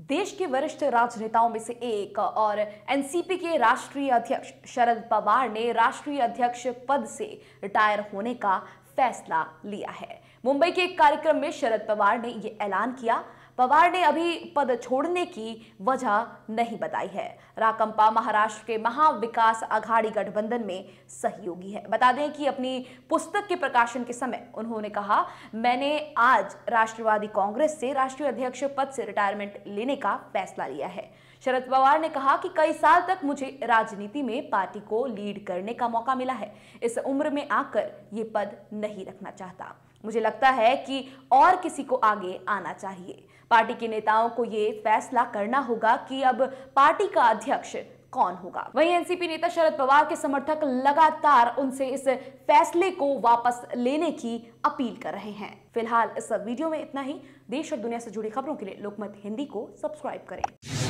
देश के वरिष्ठ राजनेताओं में से एक और एनसीपी के राष्ट्रीय अध्यक्ष शरद पवार ने राष्ट्रीय अध्यक्ष पद से रिटायर होने का फैसला लिया है मुंबई के एक कार्यक्रम में शरद पवार ने यह ऐलान किया पवार ने अभी पद छोड़ने की वजह नहीं बताई है राकंपा महाराष्ट्र के महाविकास अघाड़ी गठबंधन में सहयोगी है बता दें कि अपनी पुस्तक के प्रकाशन के समय उन्होंने कहा मैंने आज राष्ट्रवादी कांग्रेस से राष्ट्रीय अध्यक्ष पद से रिटायरमेंट लेने का फैसला लिया है शरद पवार ने कहा कि कई साल तक मुझे राजनीति में पार्टी को लीड करने का मौका मिला है इस उम्र में आकर ये पद नहीं रखना चाहता मुझे लगता है कि और किसी को आगे आना चाहिए पार्टी के नेताओं को ये फैसला करना होगा कि अब पार्टी का अध्यक्ष कौन होगा वहीं एनसीपी नेता शरद पवार के समर्थक लगातार उनसे इस फैसले को वापस लेने की अपील कर रहे हैं फिलहाल इस वीडियो में इतना ही देश और दुनिया से जुड़ी खबरों के लिए लोकमत हिंदी को सब्सक्राइब करें